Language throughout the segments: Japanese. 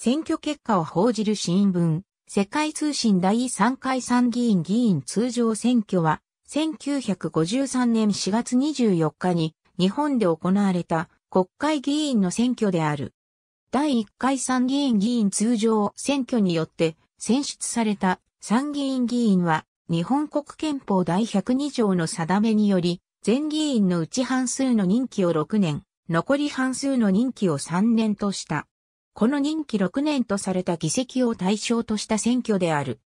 選挙結果を報じる新聞、世界通信第3回参議院議員通常選挙は、1953年4月24日に日本で行われた国会議員の選挙である。第1回参議院議員通常選挙によって選出された参議院議員は日本国憲法第102条の定めにより全議員のうち半数の任期を6年、残り半数の任期を3年とした。この任期6年とされた議席を対象とした選挙である。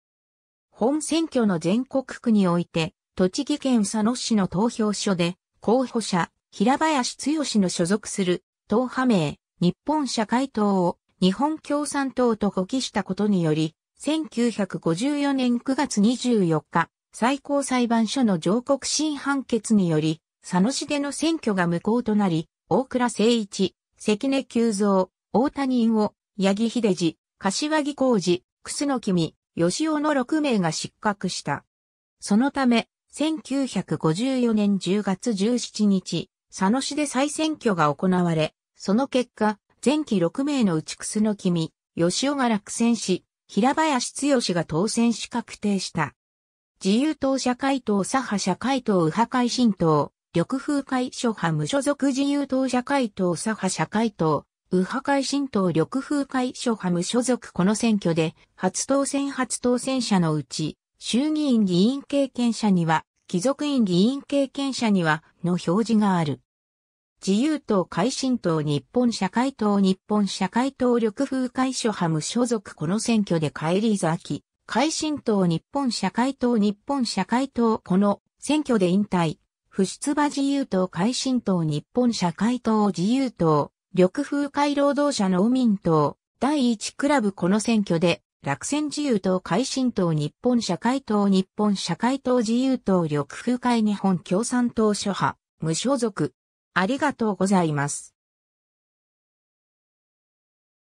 本選挙の全国区において、栃木県佐野市の投票所で、候補者、平林剛の所属する、党派名、日本社会党を日本共産党と呼起したことにより、1954年9月24日、最高裁判所の上告審判決により、佐野市での選挙が無効となり、大倉誠一、関根久蔵、大谷院を、八木秀治、柏木浩二、楠木美、吉尾の6名が失格した。そのため、1954年10月17日、佐野市で再選挙が行われ、その結果、前期6名のうち楠木美、吉尾が落選し、平林剛が当選し確定した。自由党社会党左派社会党右派会新党、緑風会諸派無所属自由党社会党左派社会党、右派会新党緑風会諸派無所属この選挙で、初当選初当選者のうち、衆議院議員経験者には、貴族院議員経験者には、の表示がある。自由党会新党日本社会党日本社会党緑風会諸派無所属この選挙で帰り咲き、会新党日本社会党日本社会党この選挙で引退、不出馬自由党会新党日本社会党自由党緑風会労働者農民党、第1クラブこの選挙で、落選自由党改新党日本社会党日本社会党自由党緑風会日本共産党諸派、無所属。ありがとうございます。